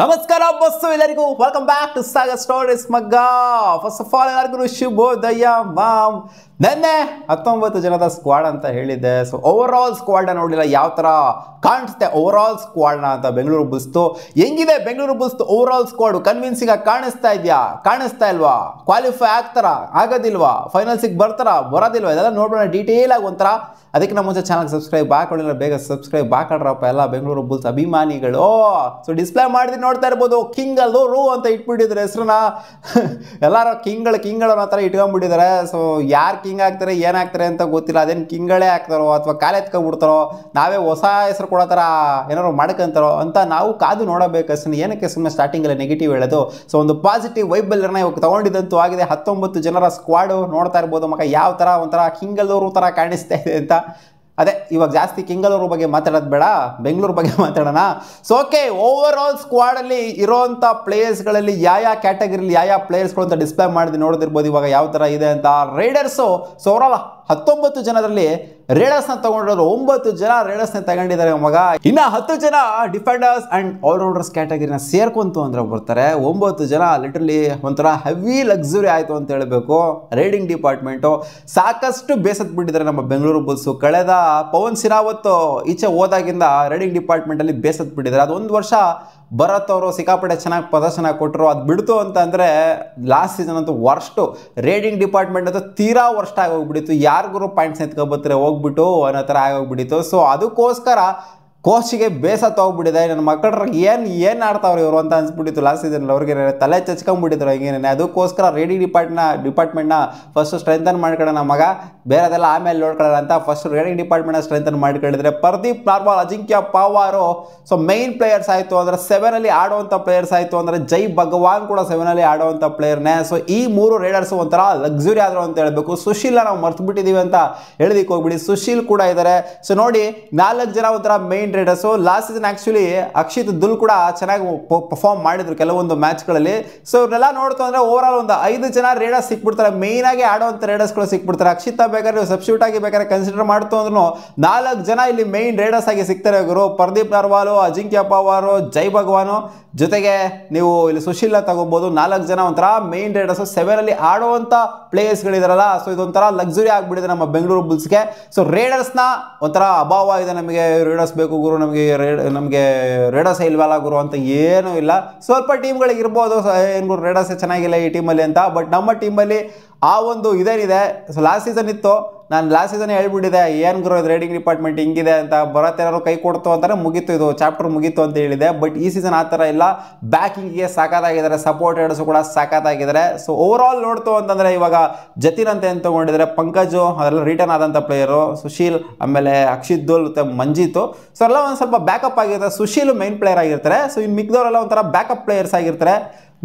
ನಮಸ್ಕಾರ ಬಸ್ಸು ಎಲ್ಲರಿಗೂ welcome back to Sagar stories ಮಗ್ಗ ಫಸ್ಟ್ ಆಫ್ ಆಲ್ ಎಲ್ಲರಿಗೂ ಶುಭೋದಯ ಮಾಮ್ ನೆನ್ನೆ ಹತ್ತೊಂಬತ್ತು ಜನದ ಸ್ಕ್ವಾಡ್ ಅಂತ ಹೇಳಿದ್ದೆ ಸೊ ಓವರ್ ಆಲ್ ಸ್ಕ್ವಾಡ್ನ ನೋಡಿಲ್ಲ ಯಾವ ಥರ ಕಾಣಿಸುತ್ತೆ ಓವರ್ ಆಲ್ ಸ್ಕ್ವಾಡ್ನ ಅಂತ ಬೆಂಗಳೂರು ಬುಸ್ತು ಹೆಂಗಿದೆ ಬೆಂಗಳೂರು ಬುಸ್ತು ಓವರ್ ಆಲ್ ಸ್ಕ್ವಾಡ್ ಕನ್ವಿನ್ಸಿಂಗ್ ಕಾಣಿಸ್ತಾ ಇದೆಯಾ ಕಾಣಿಸ್ತಾ ಇಲ್ವಾ ಕ್ವಾಲಿಫೈ ಆಗ್ತಾರ ಆಗೋದಿಲ್ವಾ ಫೈನಲ್ಸಿಗೆ ಬರ್ತಾರ ಬರೋದಿಲ್ವಾ ಇದೆಲ್ಲ ನೋಡೋಣ ಡೀಟೇಲ್ ಆಗಿ ಒಂಥರ ಅದಕ್ಕೆ ನಮ್ಮ ಮುಂಚೆ ಚಾನಲ್ ಸಬ್ಸ್ಕ್ರೈಬ್ ಹಾಕೊಂಡಿಲ್ಲ ಬೇಗ ಸಬ್ಸ್ಕ್ರೈಬ್ ಹಾಕೊಂಡ್ರಪ್ಪ ಎಲ್ಲ ಬೆಂಗಳೂರು ಬುಲ್ಸ್ ಅಭಿಮಾನಿಗಳು ಸೊ ಡಿಸ್ಪ್ಲೇ ಮಾಡಿದ್ರೆ ನೋಡ್ತಾ ಇರ್ಬೋದು ಕಿಂಗ್ ಅಲ್ಲೂ ಅಂತ ಇಟ್ಬಿಟ್ಟಿದ್ರೆ ಹೆಸ್ರನ್ನ ಎಲ್ಲರೂ ಕಿಂಗ್ಗಳು ಕಿಂಗ್ಗಳು ಅನ್ನೋ ಥರ ಇಟ್ಕೊಂಡ್ಬಿಟ್ಟಿದ್ದಾರೆ ಸೊ ಯಾರು ಕಿಂಗ್ ಆಗ್ತಾರೆ ಏನಾಗ್ತಾರೆ ಅಂತ ಗೊತ್ತಿಲ್ಲ ಅದೇನು ಕಿಂಗಳೇ ಆಗ್ತಾರೋ ಅಥವಾ ಬಿಡ್ತಾರೋ ನಾವೇ ಹೊಸ ಹೆಸರು ಕೊಡೋ ಥರ ಏನಾದ್ರು ಮಾಡ್ಕೊಂತಾರೋ ಅಂತ ನಾವು ಕಾದು ನೋಡಬೇಕು ನೋಡಬೇಕಷ್ಟೇ ಏನಕ್ಕೆ ಸುಮ್ಮನೆ ಸ್ಟಾರ್ಟಿಂಗಲ್ಲಿ ನೆಗೆಟಿವ್ ಹೇಳೋದು ಸೊ ಒಂದು ಪಾಸಿಟಿವ್ ವೈಬಲ್ಲರನ್ನ ಇವಾಗ ತೊಗೊಂಡಿದ್ದಂತೂ ಆಗಿದೆ ಹತ್ತೊಂಬತ್ತು ಜನರ ಸ್ಕ್ವಾಡು ನೋಡ್ತಾ ಇರ್ಬೋದು ಮಗ ಯಾವ ಥರ ಒಂಥರ ಕಿಂಗಲ್ಲೂರು ಥರ ಕಾಣಿಸ್ತಾ ಇದೆ ಅಂತ ಅದೇ ಇವಾಗ ಜಾಸ್ತಿ ಕಿಂಗಲೂರು ಬಗ್ಗೆ ಮಾತಾಡೋದು ಬೇಡ ಬೆಂಗಳೂರು ಬಗ್ಗೆ ಮಾತಾಡೋಣ ಸೊ ಓಕೆ ಓವರ್ ಆಲ್ ಸ್ಕ್ವಾಡಲ್ಲಿ ಇರೋಂಥ ಪ್ಲೇಯರ್ಸ್ಗಳಲ್ಲಿ ಯಾವ ಯಾವ ಕ್ಯಾಟಗರಿಲಿ ಯಾವ ಯಾವ ಪ್ಲೇಯರ್ಸ್ಗಳು ಅಂತ ಡಿಸ್ಪ್ಲೇ ಮಾಡಿದ್ವಿ ನೋಡ್ತಿರ್ಬೋದು ಇವಾಗ ಯಾವ ಥರ ಇದೆ ಅಂತ ರೈಡರ್ಸು ಸೊ ಹತ್ತೊಂಬತ್ತು ಜನರಲ್ಲಿ ರೇಡರ್ಸ್ನ ತಗೊಂಡಿರೋರು ಒಂಬತ್ತು ಜನ ನ ತಗೊಂಡಿದ್ದಾರೆ ಮಗ ಇನ್ನ ಹತ್ತು ಜನ ಡಿಫೆಂಡರ್ಸ್ ಆ್ಯಂಡ್ ಆಲ್ರೌಂಡರ್ಸ್ ಕ್ಯಾಟಗರಿನ ಸೇರ್ಕೊಂತು ಅಂದ್ರೆ ಬರ್ತಾರೆ ಒಂಬತ್ತು ಜನ ಲಿಟ್ರಲಿ ಒಂಥರ ಹೆವಿ ಲಕ್ಸುರಿ ಆಯ್ತು ಅಂತ ಹೇಳಬೇಕು ರೈಡಿಂಗ್ ಡಿಪಾರ್ಟ್ಮೆಂಟ್ ಸಾಕಷ್ಟು ಬೇಸತ್ ಬಿಟ್ಟಿದ್ದಾರೆ ನಮ್ಮ ಬೆಂಗಳೂರು ಬುಲ್ಸ್ ಕಳೆದ ಪವನ್ ಸಿರಾವತ್ ಈಚೆ ಹೋದಾಗಿಂದ ರೈಡಿಂಗ್ ಅಲ್ಲಿ ಬೇಸತ್ ಬಿಟ್ಟಿದ್ದಾರೆ ಅದೊಂದು ವರ್ಷ ಭರತ್ ಅವರು ಸಿಕ್ಕಾಪಟ್ಟೆ ಚೆನ್ನಾಗಿ ಪ್ರದರ್ಶನ ಕೊಟ್ಟರು ಅದು ಬಿಡ್ತು ಅಂತಂದರೆ ಲಾಸ್ಟ್ ಸೀಸನ್ ಅಂತೂ ವರ್ಷ್ಟು ರೇಡಿಂಗ್ ಡಿಪಾರ್ಟ್ಮೆಂಟ್ ಅಂತೂ ತೀರಾ ವರ್ಸ್ಟ್ ಆಗೋಗ್ಬಿಟ್ಟಿತ್ತು ಯಾರಿಗೂ ಪಾಯಿಂಟ್ಸ್ ಬತ್ತರೆ ಹೋಗ್ಬಿಟ್ಟು ಅನ್ನೋ ಥರ ಆಗೋಗ್ಬಿಟ್ಟಿತ್ತು ಸೊ ಅದಕ್ಕೋಸ್ಕರ ಕೋಚಿಗೆ ಬೇಸ ತೊಗೊಬಿಟ್ಟಿದೆ ನನ್ನ ಮಕ್ಕಳ್ರ ಏನು ಏನು ಆಡ್ತಾವ್ರೆ ಇವರು ಅಂತ ಅನ್ಸ್ಬಿಟ್ಟಿತ್ತು ಲಾಸ್ಟ್ ಸೀಸನ್ ಅವ್ರಿಗೆ ತಲೆ ಚಚ್ಕೊಂಡ್ಬಿಟ್ಟಿದ್ರು ಹಿಂಗೇನೆ ಅದಕ್ಕೋಸ್ಕರ ರೇಡಿ ಡಿಪಾರ್ಟ್ನ ಡಿಪಾರ್ಟ್ಮೆಂಟ್ನ ಫಸ್ಟ್ ಸ್ಟ್ರೆಂಥನ್ ಮಾಡ್ಕೊಳ್ಳೋಣ ಮಗ ಬೇರೆದೆಲ್ಲ ಆಮೇಲೆ ನೋಡ್ಕೊಳ್ಳೋಣ ಅಂತ ಫಸ್ಟ್ ರೇಡಿಂಗ್ ಡಿಪಾರ್ಟ್ಮೆಂಟ್ನ ಸ್ಟ್ರೆಂಥನ್ ಮಾಡ್ಕೊಂಡಿದ್ರೆ Pradeep Narwal Ajinkya Pawar so main players ಆಯಿತು ಅಂದರೆ ಸೆವೆನಲ್ಲಿ ಆಡುವಂಥ ಪ್ಲೇಯರ್ಸ್ ಆಯಿತು ಅಂದರೆ ಜೈ ಭಗವಾನ್ ಕೂಡ ಸೆವೆನಲ್ಲಿ ಆಡುವಂಥ ಪ್ಲೇಯರ್ನೇ ಸೊ ಈ ಮೂರು ರೇಡರ್ಸ್ ಒಂಥರ ಲಕ್ಸುರಿ ಆದರು ಅಂತ ಹೇಳಬೇಕು ಸುಶೀಲ್ನ ನಾವು ಮರ್ತು ಬಿಟ್ಟಿದ್ದೀವಿ ಅಂತ ಹೇಳಿದಕ್ಕೆ ಹೋಗ್ಬಿಡಿ ಸುಶೀಲ್ ಕೂಡ ಇದ್ದಾರೆ ಸೊ ನೋಡಿ ನಾಲ್ಕು ಜನ ಒಂಥರ main eight raiders last season actually Akshit Dhul ಕೂಡ ಚೆನ್ನಾಗಿ ಪರ್ಫಾರ್ಮ್ ಮಾಡಿದ್ರು ಕೆಲವೊಂದು ಮ್ಯಾಚ್ಗಳಲ್ಲಿ ಸೊ ಇವ್ರನ್ನೆಲ್ಲ ನೋಡ್ತು ಅಂದರೆ ಓವರ್ ಆಲ್ ಒಂದು ಐದು ಜನ ರೇಡರ್ಸ್ ಸಿಕ್ಬಿಡ್ತಾರೆ ಮೇಯ್ನಾಗಿ ರೇಡರ್ಸ್ ರೇಡರ್ಸ್ಗಳು ಸಿಕ್ಬಿಡ್ತಾರೆ ಅಕ್ಷಿತ ಬೇಕಾದ್ರೆ ನೀವು ಸಬ್ಸ್ಟ್ಯೂಟ್ ಆಗಿ ಬೇಕಾದ್ರೆ ಕನ್ಸಿಡರ್ ಮಾಡ್ತು ಅಂದ್ರೂ ನಾಲ್ಕು ಜನ ಇಲ್ಲಿ ಮೇಯ್ನ್ ರೇಡರ್ಸ್ ಆಗಿ ಸಿಗ್ತಾರೆ ಇವರು ಪ್ರದೀಪ್ ನರ್ವಾಲು ಅಜಿಂಕ್ಯ ಪವಾರು ಜೈ ಭಗವಾನು ಜೊತೆಗೆ ನೀವು ಇಲ್ಲಿ ಸುಶೀಲ ತಗೋಬೋದು ನಾಲ್ಕು ಜನ ಒಂಥರ ಮೇಯ್ನ್ ರೇಡರ್ಸು ಸೆವೆನಲ್ಲಿ ಆಡುವಂಥ ಪ್ಲೇಯರ್ಸ್ಗಳಿದಾರಲ್ಲ ಸೊ ಇದೊಂಥರ ಲಕ್ಸುರಿ ಆಗ್ಬಿಟ್ಟಿದೆ ನಮ್ಮ ಬೆಂಗಳೂರು ಬುಲ್ಸ್ಗೆ ಸೊ ನ ಒಂಥರ ಅಭಾವ ಇದೆ ನಮಗೆ ರೇಡರ್ಸ್ ಬೇಕು ಗುರು ನಮಗೆ ರೇಡ್ ನಮಗೆ ರೇಡೋಸೇ ಇಲ್ವಲ್ಲ ಗುರು ಅಂತ ಏನೂ ಇಲ್ಲ ಸ್ವಲ್ಪ ಟೀಮ್ಗಳಿಗೆ ಇರ್ಬೋದು ಏನು ಗುರು ರೇಡೋಸೇ ಚೆನ್ನಾಗಿಲ್ಲ ಈ ಟೀಮಲ್ಲಿ ಅಂತ ಬಟ್ ನಮ್ಮ ಟೀಮಲ್ಲಿ ಆ ಒಂದು ಇದೇನಿದೆ ಸೊ ಲಾಸ್ಟ್ ಸೀಸನ್ ಇತ್ತು ನಾನು ಲಾಸ್ಟ್ ಸೀಸನ್ ಹೇಳ್ಬಿಟ್ಟಿದೆ ಏನು ಗುರು ರೇಡಿಂಗ್ ಡಿಪಾರ್ಟ್ಮೆಂಟ್ ಹಿಂಗಿದೆ ಅಂತ ಏನಾದ್ರು ಕೈ ಕೊಡ್ತು ಅಂತಾನೆ ಮುಗಿತು ಇದು ಚಾಪ್ಟರ್ ಮುಗಿತು ಅಂತ ಹೇಳಿದೆ ಬಟ್ ಈ ಸೀಸನ್ ಆ ಥರ ಇಲ್ಲ ಬ್ಯಾಕಿಂಗ್ಗೆ ಸಪೋರ್ಟ್ ಸಪೋರ್ಟೆಡ್ಸು ಕೂಡ ಸಾಕತ್ತಾಗಿದ್ದಾರೆ ಸೊ ಓವರ್ ಆಲ್ ನೋಡ್ತು ಅಂತಂದರೆ ಇವಾಗ ಜತಿನ್ ಅಂತ ಏನು ತೊಗೊಂಡಿದ್ದಾರೆ ಪಂಕಜು ಅದೆಲ್ಲ ರಿಟರ್ನ್ ಆದಂಥ ಪ್ಲೇಯರು ಸುಶೀಲ್ ಆಮೇಲೆ ಅಕ್ಷಿತ್ ದೋಲ್ ಮತ್ತು ಮಂಜಿತು ಸೊ ಎಲ್ಲ ಒಂದು ಸ್ವಲ್ಪ ಬ್ಯಾಕಪ್ ಆಗಿರ್ತಾರೆ ಸುಶೀಲ್ ಮೈನ್ ಪ್ಲೇಯರ್ ಆಗಿರ್ತಾರೆ ಸೊ ಇನ್ನು ಮಿಕ್ದವರೆಲ್ಲ ಒಂಥರ ಬ್ಯಾಕಪ್ ಪ್ಲೇಯರ್ಸ್ ಆಗಿರ್ತಾರೆ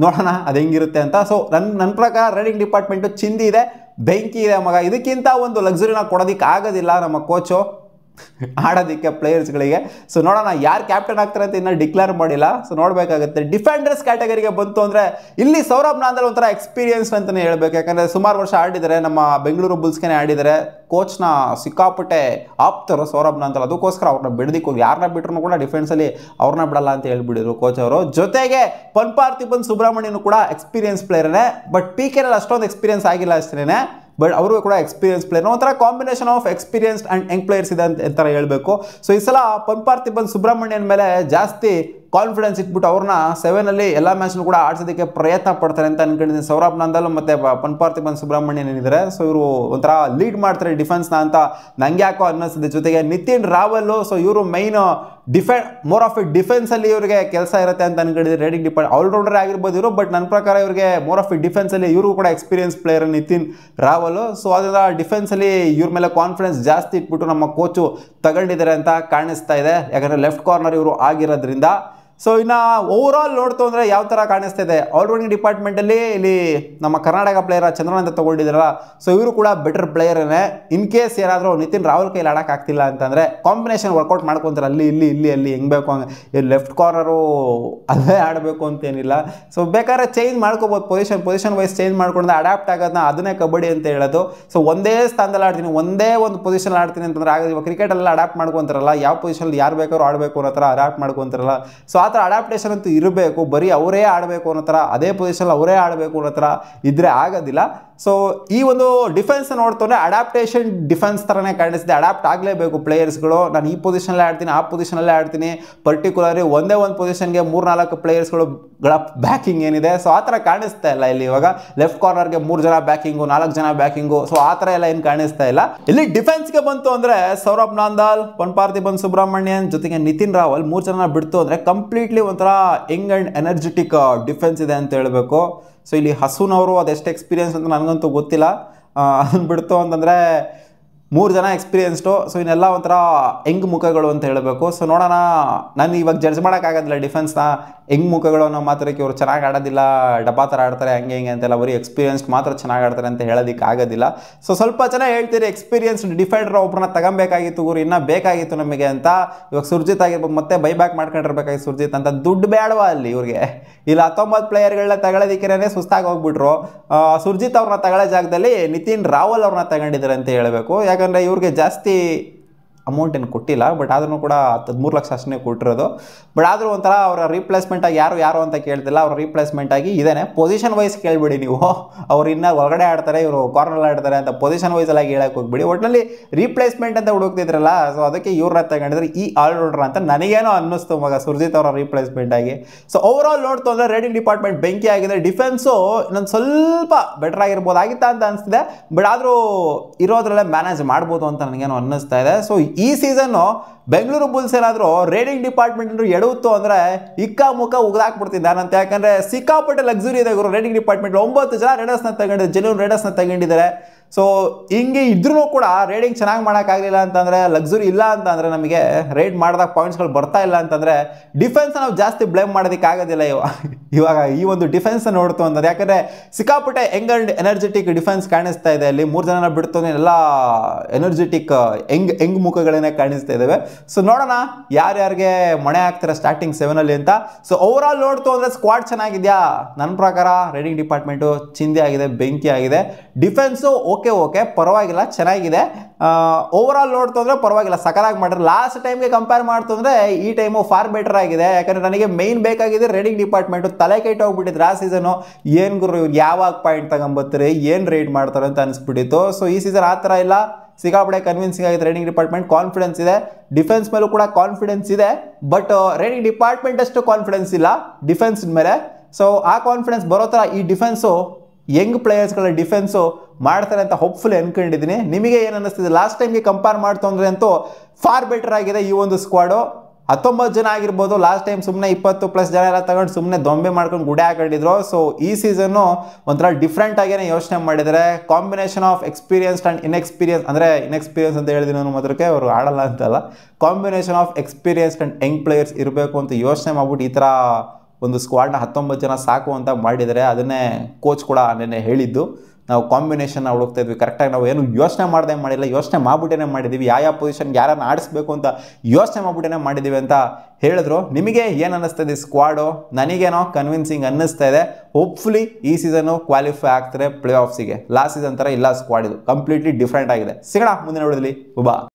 ನೋಡೋಣ ಅದು ಹೆಂಗಿರುತ್ತೆ ಅಂತ ಸೊ ನನ್ನ ನನ್ನ ಪ್ರಕಾರ ರೈಡಿಂಗ್ ಡಿಪಾರ್ಟ್ಮೆಂಟು ಚಿಂದಿ ಇದೆ ಬೆಂಕಿ ಇದೆ ಮಗ ಇದಕ್ಕಿಂತ ಒಂದು ಲಕ್ಸುರಿನ ಕೊಡೋದಕ್ಕೆ ಆಗೋದಿಲ್ಲ ನಮ್ಮ ಕೋಚು ಆಡೋದಕ್ಕೆ ಪ್ಲೇಯರ್ಸ್ಗಳಿಗೆ ಸೊ ನೋಡೋಣ ಯಾರು ಕ್ಯಾಪ್ಟನ್ ಆಗ್ತಾರೆ ಅಂತ ಇನ್ನೂ ಡಿಕ್ಲೇರ್ ಮಾಡಿಲ್ಲ ಸೊ ನೋಡಬೇಕಾಗುತ್ತೆ ಡಿಫೆಂಡರ್ಸ್ ಕ್ಯಾಟಗರಿಗೆ ಬಂತು ಅಂದರೆ ಇಲ್ಲಿ ಸೌರಭ್ ನಾಂದಲ್ ಒಂಥರ ಎಕ್ಸ್ಪೀರಿಯನ್ಸ್ ಅಂತಲೇ ಹೇಳಬೇಕು ಯಾಕಂದರೆ ಸುಮಾರು ವರ್ಷ ಆಡಿದರೆ ನಮ್ಮ ಬೆಂಗಳೂರು ಬುಲ್ಸ್ಗೆ ಆಡಿದ್ದಾರೆ ಕೋಚ್ನ ಸಿಕ್ಕಾಪಟ್ಟೆ ಆಪ್ತರು ಸೌರಭ್ ನಾಂದಲ್ ಅದಕ್ಕೋಸ್ಕರ ಅವ್ರನ್ನ ಬಿಡದಿಕ್ಕು ಯಾರನ್ನ ಬಿಟ್ರು ಕೂಡ ಡಿಫೆನ್ಸಲ್ಲಿ ಅವ್ರನ್ನ ಬಿಡಲ್ಲ ಅಂತ ಹೇಳ್ಬಿಡಿದ್ರು ಕೋಚ್ ಅವರು ಜೊತೆಗೆ ಬನ್ ಸುಬ್ರಹ್ಮಣ್ಯನು ಕೂಡ ಎಕ್ಸ್ಪೀರಿಯನ್ಸ್ ಪ್ಲೇಯರೇ ಬಟ್ ಪಿ ಅಷ್ಟೊಂದು ಎಕ್ಸ್ಪೀರಿಯನ್ಸ್ ಆಗಿಲ್ಲ ಅಷ್ಟೇನೆ ಬಟ್ ಅವರು ಕೂಡ ಎಕ್ಸ್ಪೀರಿಯನ್ಸ್ ಪ್ಲೇಯರ್ ಒಂಥರ combination of experienced and young players ಇದೆ ಅಂತ ಹೇಳಬೇಕು ಸೊ ಈ ಸಲ ಪಂಪಾರ್ತಿ ಬಂದು ಸುಬ್ರಹ್ಮಣ್ಯನ್ ಮೇಲೆ ಜಾಸ್ತಿ ಕಾನ್ಫಿಡೆನ್ಸ್ ಇಟ್ಬಿಟ್ಟು ಅವ್ರನ್ನ ಸೆವೆನಲ್ಲಿ ಎಲ್ಲ ಮ್ಯಾಚ್ನು ಕೂಡ ಆಡಿಸೋದಕ್ಕೆ ಪ್ರಯತ್ನ ಪಡ್ತಾರೆ ಅಂತ ಅನ್ಕೊಂಡಿದ್ದೀನಿ ಸೌರಭ್ ನಂದಲ್ ಮತ್ತು ಬನ್ ಸುಬ್ರಹ್ಮಣ್ಯನ್ ಏನಿದ್ದಾರೆ ಸೊ ಇವರು ಒಂಥರ ಲೀಡ್ ಮಾಡ್ತಾರೆ ಡಿಫೆನ್ಸ್ನ ಅಂತ ನಂಗೆ ಯಾಕೋ ಅನ್ನಿಸ್ತದೆ ಜೊತೆಗೆ ನಿತಿನ್ ರಾವಲ್ಲು ಸೊ ಇವರು ಮೈನ್ ಡಿಫೆ ಮೋರ್ ಆಫ್ ಎ ಡಿಫೆನ್ಸಲ್ಲಿ ಇವರಿಗೆ ಕೆಲಸ ಇರುತ್ತೆ ಅಂತ ಅನ್ಕೊಂಡಿದ್ದೀನಿ ರೇಡಿಂಗ್ ಡಿಪಾರ್ಟ್ ಆಲ್ರೌಂಡರ್ ಆಗಿರ್ಬೋದು ಇವರು ಬಟ್ ನನ್ನ ಪ್ರಕಾರ ಇವರಿಗೆ ಮೋರ್ ಆಫ್ ಎ ಡಿಫೆನ್ಸಲ್ಲಿ ಇವರು ಕೂಡ experience player Nitin Rawal so ಅದರ ಡಿಫೆನ್ಸಲ್ಲಿ ಇವ್ರ ಮೇಲೆ ಕಾನ್ಫಿಡೆನ್ಸ್ ಜಾಸ್ತಿ ಇಟ್ಬಿಟ್ಟು ನಮ್ಮ ಕೋಚು ತಗೊಂಡಿದ್ದಾರೆ ಅಂತ ಕಾಣಿಸ್ತಾ ಇದೆ ಯಾಕಂದರೆ ಲೆಫ್ಟ್ ಕಾರ್ನರ್ ಇವರು ಆಗಿರೋದ್ರಿಂದ ಸೊ ಇನ್ನು ಓವರ್ ಆಲ್ ನೋಡ್ತು ಅಂದರೆ ಯಾವ ಥರ ಕಾಣಿಸ್ತಿದೆ ಆಲ್ರೌಂಡಿಂಗ್ ಡಿಪಾರ್ಟ್ಮೆಂಟಲ್ಲಿ ಇಲ್ಲಿ ನಮ್ಮ ಕರ್ನಾಟಕ ಪ್ಲೇಯರ ಚಂದ್ರನಂದ ಅಂತ ತೊಗೊಂಡಿದ್ದಾರಲ್ಲ ಸೊ ಇವರು ಕೂಡ ಬೆಟರ್ ಪ್ಲೇಯರೇ ಇನ್ ಕೇಸ್ ಏನಾದರೂ ನಿತಿನ್ ರಾಹುಲ್ ಕೈಲಿ ಆಡೋಕ್ಕಾಗ್ತಿಲ್ಲ ಅಂತಂದರೆ ಕಾಂಬಿನೇಷನ್ ವರ್ಕೌಟ್ ಮಾಡ್ಕೊತಾರೆ ಅಲ್ಲಿ ಇಲ್ಲಿ ಇಲ್ಲಿ ಅಲ್ಲಿ ಹೆಂಗೆ ಬೇಕು ಇಲ್ಲಿ ಲೆಫ್ಟ್ ಕಾರ್ನರು ಅದೇ ಆಡಬೇಕು ಅಂತೇನಿಲ್ಲ ಸೊ ಬೇಕಾದ್ರೆ ಚೇಂಜ್ ಮಾಡ್ಕೋಬೋದು ಪೊಸಿಷನ್ ಪೊಸಿಷನ್ ವೈಸ್ ಚೇಂಜ್ ಮಾಡ್ಕೊಂಡ್ರೆ ಅಡಾಪ್ಟ್ ಆಗೋದನ್ನ ಅದನ್ನೇ ಕಬಡ್ಡಿ ಅಂತ ಹೇಳೋದು ಸೊ ಒಂದೇ ಸ್ಥಾನದಲ್ಲಿ ಆಡ್ತೀನಿ ಒಂದೇ ಒಂದು ಪೊಸಿಷನ್ ಆಡ್ತೀನಿ ಅಂತಂದರೆ ಆಗ ಇವಾಗ ಕ್ರಿಕೆಟೆಲ್ಲ ಅಡಾಪ್ಟ್ ಮಾಡ್ಕೊಂತಾರಲ್ಲ ಯಾವ ಪೊಸಿಷನಲ್ಲಿ ಯಾರು ಬೇಕಾದ್ರು ಆಡಬೇಕು ಅನ್ನೋ ಥರ ಅಡಾಪ್ಟ್ ಮಾಡ್ಕೊಂತಾರಲ್ಲ ಸೊ ಆ ಥರ ಅಡಾಪ್ಟೇಷನ್ ಅಂತೂ ಇರಬೇಕು ಬರೀ ಅವರೇ ಆಡಬೇಕು ಅನ್ನೋ ಥರ ಅದೇ ಪೊಸಿಷನ್ ಅವರೇ ಆಡಬೇಕು ಅನ್ನೋ ಥರ ಇದ್ದರೆ ಆಗೋದಿಲ್ಲ ಸೊ ಈ ಒಂದು ಡಿಫೆನ್ಸ್ ನೋಡ್ತಂದ್ರೆ ಅಡಾಪ್ಟೇಷನ್ ಡಿಫೆನ್ಸ್ ತರನೇ ಕಾಣಿಸ್ತಿದೆ ಅಡಾಪ್ಟ್ ಆಗಲೇಬೇಕು ಪ್ಲೇಯರ್ಸ್ಗಳು ನಾನು ಈ ಪೊಸಿಷನಲ್ಲೇ ಆಡ್ತೀನಿ ಆ ಪೊಸಿಷನಲ್ಲೇ ಆಡ್ತೀನಿ ಪರ್ಟಿಕ್ಯುಲರ್ಲಿ ಒಂದೇ ಒಂದು ಪೊಸಿಷನ್ಗೆ ಮೂರ್ನಾಲ್ಕು ಪ್ಲೇಯರ್ಸ್ಗಳುಗಳ ಬ್ಯಾಕಿಂಗ್ ಏನಿದೆ ಸೊ ಆ ಥರ ಕಾಣಿಸ್ತಾ ಇಲ್ಲ ಇಲ್ಲಿ ಇವಾಗ ಲೆಫ್ಟ್ ಕಾರ್ನರ್ಗೆ ಮೂರು ಜನ ಬ್ಯಾಕಿಂಗು ನಾಲ್ಕು ಜನ ಬ್ಯಾಕಿಂಗು ಸೊ ಆ ಥರ ಎಲ್ಲ ಏನು ಕಾಣಿಸ್ತಾ ಇಲ್ಲ ಇಲ್ಲಿ ಡಿಫೆನ್ಸ್ಗೆ ಬಂತು ಅಂದರೆ ಸೌರಭ್ ನಾಂದಾಲ್ ಬನ್ ಸುಬ್ರಹ್ಮಣ್ಯನ್ ಜೊತೆಗೆ ನಿತಿನ್ ರಾವಲ್ ಮೂರು ಜನ ಬಿಡ್ತು ಅಂದರೆ ಕಂಪ್ಲೀಟ್ಲಿ ಒಂಥರ ಯಂಗ್ ಆ್ಯಂಡ್ ಎನರ್ಜೆಟಿಕ್ ಡಿಫೆನ್ಸ್ ಇದೆ ಅಂತ ಹೇಳಬೇಕು ಸೊ ಇಲ್ಲಿ ಹಸುನವರು ಅದೆಷ್ಟು ಎಕ್ಸ್ಪೀರಿಯೆನ್ಸ್ ಎಕ್ಸ್ಪೀರಿಯನ್ಸ್ ಅಂತ ನನಗಂತೂ ಗೊತ್ತಿಲ್ಲ ಅದನ್ನು ಬಿಡ್ತು ಅಂತಂದರೆ ಮೂರು ಜನ ಎಕ್ಸ್ಪೀರಿಯನ್ಸ್ಡು ಸೊ ಇನ್ನೆಲ್ಲ ಒಂಥರ ಹೆಂಗ್ ಮುಖಗಳು ಅಂತ ಹೇಳಬೇಕು ಸೊ ನೋಡೋಣ ನಾನು ಇವಾಗ ಜಡ್ಜ್ ಮಾಡೋಕ್ಕಾಗೋದಿಲ್ಲ ಡಿಫೆನ್ಸ್ನ ಹೆಂಗ್ ಮುಖಗಳು ಅನ್ನೋ ಮಾತ್ರಕ್ಕೆ ಇವರು ಚೆನ್ನಾಗಿ ಆಡೋದಿಲ್ಲ ಡಬ್ಬಾ ಥರ ಆಡ್ತಾರೆ ಹಂಗೆ ಹಿಂಗೆ ಅಂತೆಲ್ಲ ಬರೀ ಎಕ್ಸ್ಪೀರಿಯನ್ಸ್ಡ್ ಮಾತ್ರ ಚೆನ್ನಾಗಿ ಆಡ್ತಾರೆ ಅಂತ ಹೇಳೋದಕ್ಕೆ ಆಗೋದಿಲ್ಲ ಸೊ ಸ್ವಲ್ಪ ಜನ ಹೇಳ್ತೀರಿ ಎಕ್ಸ್ಪೀರಿಯನ್ಸ್ಡ್ ಡಿಫೆಂಡರ್ ಒಬ್ಬರನ್ನ ತಗೊಬೇಕಾಗಿತ್ತು ಗುರು ಇನ್ನೂ ಬೇಕಾಗಿತ್ತು ನಮಗೆ ಅಂತ ಇವಾಗ ಸುರ್ಜಿತ್ ಆಗಿರ್ಬೋದು ಮತ್ತೆ ಬೈಬ್ಯಾಕ್ ಮಾಡ್ಕೊಂಡಿರ್ಬೇಕಾಗಿ ಸುರ್ಜಿತ್ ಅಂತ ದುಡ್ಡು ಬೇಡವಾ ಅಲ್ಲಿ ಇವ್ರಿಗೆ ಇಲ್ಲಿ ಹತ್ತೊಂಬತ್ತು ಪ್ಲೇಯರ್ಗಳನ್ನ ತಗೊಳ್ಳೋದಕ್ಕೇನೆ ಸುಸ್ತಾಗಿ ಹೋಗ್ಬಿಟ್ರು ಸುರ್ಜಿತ್ ಅವ್ರನ್ನ ತಗೊಳ್ಳೋ ಜಾಗದಲ್ಲಿ ನಿತಿನ್ ರಾವಲ್ ಅವ್ರನ್ನ ತಗೊಂಡಿದ್ದಾರೆ ಅಂತ ಹೇಳಬೇಕು ಯಾಕಂದರೆ ಇವ್ರಿಗೆ ಜಾಸ್ತಿ ಅಮೌಂಟ್ ಏನು ಕೊಟ್ಟಿಲ್ಲ ಬಟ್ ಆದರೂ ಕೂಡ ಹದಿಮೂರು ಲಕ್ಷ ಅಷ್ಟನ್ನೇ ಕೊಟ್ಟಿರೋದು ಬಟ್ ಆದರೂ ಒಂಥರ ಅವರ ರೀಪ್ಲೇಸ್ಮೆಂಟಾಗಿ ಯಾರು ಯಾರು ಅಂತ ಕೇಳ್ತಿಲ್ಲ ರಿಪ್ಲೇಸ್ಮೆಂಟ್ ರೀಪ್ಲೇಸ್ಮೆಂಟಾಗಿ ಇದೇನೆ ಪೊಸಿಷನ್ ವೈಸ್ ಕೇಳಿಬಿಡಿ ನೀವು ಅವ್ರು ಇನ್ನೂ ಹೊರಗಡೆ ಆಡ್ತಾರೆ ಇವರು ಕಾರ್ನರ್ ಆಡ್ತಾರೆ ಅಂತ ಪೊಸಿಷನ್ ವೈಸಲ್ಲಾಗಿ ಹೇಳಕ್ಕೆ ಹೋಗ್ಬಿಡಿ ಒಟ್ಟಿನಲ್ಲಿ ರೀಪ್ಲೇಸ್ಮೆಂಟ್ ಅಂತ ಹುಡುಕ್ತಿದ್ರಲ್ಲ ಸೊ ಅದಕ್ಕೆ ಇವ್ರನ್ನ ತಗೊಂಡಿದ್ರೆ ಈ ಆಲ್ರೌಂಡರ್ ಅಂತ ನನಗೇನೋ ಅನ್ನಿಸ್ತು ಮಗ ಸುರ್ಜಿತ್ ಅವರ ರೀಪ್ಲೇಸ್ಮೆಂಟ್ ಆಗಿ ಸೊ ಓವರ್ ಆಲ್ ನೋಡ್ತು ಅಂದರೆ ರೇಡಿಂಗ್ ಡಿಪಾರ್ಟ್ಮೆಂಟ್ ಬೆಂಕಿ ಆಗಿದೆ ಡಿಫೆನ್ಸು ಇನ್ನೊಂದು ಸ್ವಲ್ಪ ಬೆಟರ್ ಆಗಿರ್ಬೋದು ಆಗಿತ್ತಾ ಅಂತ ಅನಿಸ್ತಿದೆ ಬಟ್ ಆದರೂ ಇರೋದ್ರಲ್ಲೇ ಮ್ಯಾನೇಜ್ ಮಾಡ್ಬೋದು ಅಂತ ನನಗೇನು ಅನ್ನಿಸ್ತಾ ಇದೆ ಸೊ ಈ ಸೀಸನ್ನು ಬೆಂಗಳೂರು ಬುಲ್ಸ್ ಏನಾದರೂ ರೇಡಿಂಗ್ ಡಿಪಾರ್ಟ್ಮೆಂಟ್ ಅಂದ್ರೆ ಎಡುತ್ತೋ ಅಂದರೆ ಇಕ್ಕ ಮುಖ ಉಗ್ದಾಕ್ಬಿಡ್ತೀನಿ ನಾನಂತ ಯಾಕಂದರೆ ಸಿಕ್ಕಾಪಟ್ಟೆ ಲಕ್ಸುರಿ ಇದೆ ಇವರು ರೇಡಿಂಗ್ ಡಿಪಾರ್ಟ್ಮೆಂಟ್ ಒಂಬತ್ತು ಜನ ರೇಡರ್ಸ್ನ ತಗೊಂಡಿದ್ದಾರೆ ಜೆನ್ಯೂನ್ ರೇಡರ್ಸ್ನ ತಗೊಂಡಿದ್ದಾರೆ ಸೊ ಹಿಂಗೆ ಇದ್ರೂ ಕೂಡ ರೇಡಿಂಗ್ ಚೆನ್ನಾಗಿ ಮಾಡೋಕ್ಕಾಗಲಿಲ್ಲ ಅಂತಂದರೆ ಲಕ್ಸುರಿ ಇಲ್ಲ ಅಂತಂದರೆ ನಮಗೆ ರೈಡ್ ಮಾಡಿದಾಗ ಪಾಯಿಂಟ್ಸ್ಗಳು ಬರ್ತಾ ಇಲ್ಲ ಅಂತಂದರೆ ಡಿಫೆನ್ಸ್ ನಾವು ಜಾಸ್ತಿ ಬ್ಲೇಮ್ ಮಾಡೋದಕ್ಕಾಗೋದಿಲ್ಲ ಇವಾಗ ಇವಾಗ ಈ ಒಂದು ಡಿಫೆನ್ಸ್ ನೋಡ್ತು ಅಂತಂದ್ರೆ ಯಾಕಂದರೆ ಸಿಕ್ಕಾಪಟ್ಟೆ ಯಂಗ್ ಅಂಡ್ ಎನರ್ಜೆಟಿಕ್ ಡಿಫೆನ್ಸ್ ಕಾಣಿಸ್ತಾ ಇದೆ ಅಲ್ಲಿ ಮೂರು ಜನ ಬಿಡ್ತು ಎಲ್ಲ ಎನರ್ಜೆಟಿಕ್ ಎಂಗ್ ಹೆಂಗ್ ಮುಖಗಳನ್ನೇ ಕಾಣಿಸ್ತಾ ಇದ್ದಾವೆ ಸೊ ನೋಡೋಣ ಯಾರ್ಯಾರಿಗೆ ಮಣೆ ಆಗ್ತಾರೆ ಸ್ಟಾರ್ಟಿಂಗ್ ಸೆವೆನಲ್ಲಿ ಅಂತ ಸೊ ಓವರ್ ಆಲ್ ನೋಡ್ತು ಅಂದರೆ ಸ್ಕ್ವಾಡ್ ಚೆನ್ನಾಗಿದೆಯಾ ನನ್ನ ಪ್ರಕಾರ ರೈಡಿಂಗ್ ಡಿಪಾರ್ಟ್ಮೆಂಟು ಚಿಂದಿ ಆಗಿದೆ ಬೆಂಕಿ ಆಗಿದೆ ಡಿಫೆನ್ಸು ಓಕೆ ಓಕೆ ಪರವಾಗಿಲ್ಲ ಚೆನ್ನಾಗಿದೆ ಓವರ್ ಆಲ್ ನೋಡ್ತಂದ್ರೆ ಪರವಾಗಿಲ್ಲ ಸಕಲಾಗಿ ಮಾಡಿದ್ರೆ ಲಾಸ್ಟ್ ಟೈಮ್ಗೆ ಕಂಪೇರ್ ಮಾಡ್ತಂದ್ರೆ ಈ ಟೈಮು ಫಾರ್ ಬೆಟರ್ ಆಗಿದೆ ಯಾಕಂದರೆ ನನಗೆ ಮೈನ್ ಬೇಕಾಗಿದೆ ರೇಡಿಂಗ್ ಡಿಪಾರ್ಟ್ಮೆಂಟು ತಲೆ ಕೈಟ್ ಹೋಗ್ಬಿಟ್ಟಿದ್ರೆ ಆ ಸೀಸನು ಏನು ಗುರು ಯಾವಾಗ ಪಾಯಿಂಟ್ ತಗೊಂಬತ್ತೀರಿ ಏನು ರೇಟ್ ಮಾಡ್ತಾರೆ ಅಂತ ಅನಿಸ್ಬಿಟ್ಟಿತ್ತು ಸೊ ಈ ಸೀಸನ್ ಆ ಥರ ಇಲ್ಲ ಸಿಗಾಬಡೆ ಕನ್ವಿನ್ಸಿಂಗ್ ಆಗಿದೆ ರೈಡಿಂಗ್ ಡಿಪಾರ್ಟ್ಮೆಂಟ್ ಕಾನ್ಫಿಡೆನ್ಸ್ ಇದೆ ಡಿಫೆನ್ಸ್ ಮೇಲೂ ಕೂಡ ಕಾನ್ಫಿಡೆನ್ಸ್ ಇದೆ ಬಟ್ ರೈಡಿಂಗ್ ಡಿಪಾರ್ಟ್ಮೆಂಟ್ ಅಷ್ಟು ಕಾನ್ಫಿಡೆನ್ಸ್ ಇಲ್ಲ ಡಿಫೆನ್ಸ್ ಮೇಲೆ ಸೊ ಆ ಕಾನ್ಫಿಡೆನ್ಸ್ ಬರೋ ಥರ ಈ ಡಿಫೆನ್ಸು ಯಂಗ್ ಪ್ಲೇಯರ್ಸ್ಗಳ ಡಿಫೆನ್ಸು ಮಾಡ್ತಾರೆ ಅಂತ ಹೋಪ್ಫುಲ್ ಅನ್ಕೊಂಡಿದ್ದೀನಿ ನಿಮಗೆ ಏನು ಅನ್ನಿಸ್ತಿದೆ ಲಾಸ್ಟ್ ಟೈಮ್ಗೆ ಕಂಪೇರ್ ಮಾಡ್ತು ಅಂದರೆ ಅಂತೂ ಫಾರ್ ಬೆಟರ್ ಆಗಿದೆ ಈ ಒಂದು ಸ್ಕ್ವಾಡು ಹತ್ತೊಂಬತ್ತು ಜನ ಆಗಿರ್ಬೋದು ಲಾಸ್ಟ್ ಟೈಮ್ ಸುಮ್ಮನೆ ಇಪ್ಪತ್ತು ಪ್ಲಸ್ ಜನ ಎಲ್ಲ ತಗೊಂಡು ಸುಮ್ಮನೆ ದೊಂಬೆ ಮಾಡ್ಕೊಂಡು ಗುಡಿ ಹಾಕೊಂಡಿದ್ರು ಸೊ ಈ ಸೀಸನ್ನು ಒಂಥರ ಡಿಫ್ರೆಂಟ್ ಆಗಿಯೇ ಯೋಚನೆ ಮಾಡಿದರೆ combination of experienced and inexperience ಅಂದರೆ ಇನ್ಎಕ್ಸ್ಪೀರಿಯನ್ಸ್ ಅಂತ ಹೇಳಿದ ನಾನು ಮಾತ್ರಕ್ಕೆ ಅವರು ಆಡಲ್ಲ ಅಂತಲ್ಲ combination of experience and young players ಇರಬೇಕು ಅಂತ ಯೋಚನೆ ಮಾಡ್ಬಿಟ್ಟು ಈ ಥರ ಒಂದು ಸ್ಕ್ವಾಡ್ನ ಹತ್ತೊಂಬತ್ತು ಜನ ಸಾಕು ಅಂತ ಮಾಡಿದರೆ ಅದನ್ನೇ ಕೋಚ್ ಕೂಡ ನೆನ್ನೆ ಹೇಳಿದ್ದು ನಾವು ಕಾಂಬಿನೇಷನ್ನ ಹುಡುಕ್ತಾ ಇದ್ವಿ ಕರೆಕ್ಟಾಗಿ ನಾವು ಏನು ಯೋಚನೆ ಮಾಡದೆ ಮಾಡಿಲ್ಲ ಯೋಚನೆ ಮಾಡಿಬಿಟ್ಟೇ ಮಾಡಿದ್ದೀವಿ ಯಾವ ಯಾವ ಪೊಸಿಷನ್ಗೆ ಯಾರನ್ನು ಆಡಿಸ್ಬೇಕು ಅಂತ ಯೋಚನೆ ಮಾಡಿಬಿಟ್ಟೇ ಮಾಡಿದ್ದೀವಿ ಅಂತ ಹೇಳಿದ್ರು ನಿಮಗೆ ಏನು ಇದೆ ಸ್ಕ್ವಾಡು ನನಗೇನೋ ಕನ್ವಿನ್ಸಿಂಗ್ ಅನ್ನಿಸ್ತಾ ಇದೆ ಹೋಪ್ಫುಲಿ ಈ ಸೀಸನ್ನು ಕ್ವಾಲಿಫೈ ಆಗ್ತಾರೆ ಪ್ಲೇ ಆಫ್ಸಿಗೆ ಲಾಸ್ಟ್ ಸೀಸನ್ ಥರ ಇಲ್ಲ ಸ್ಕ್ವಾಡ್ ಇದು ಕಂಪ್ಲೀಟ್ಲಿ ಡಿಫ್ರೆಂಟ್ ಆಗಿದೆ ಸಿಗೋಣ ಮುಂದಿನ ನೋಡೋದಲ್ಲಿ ಉಬಾ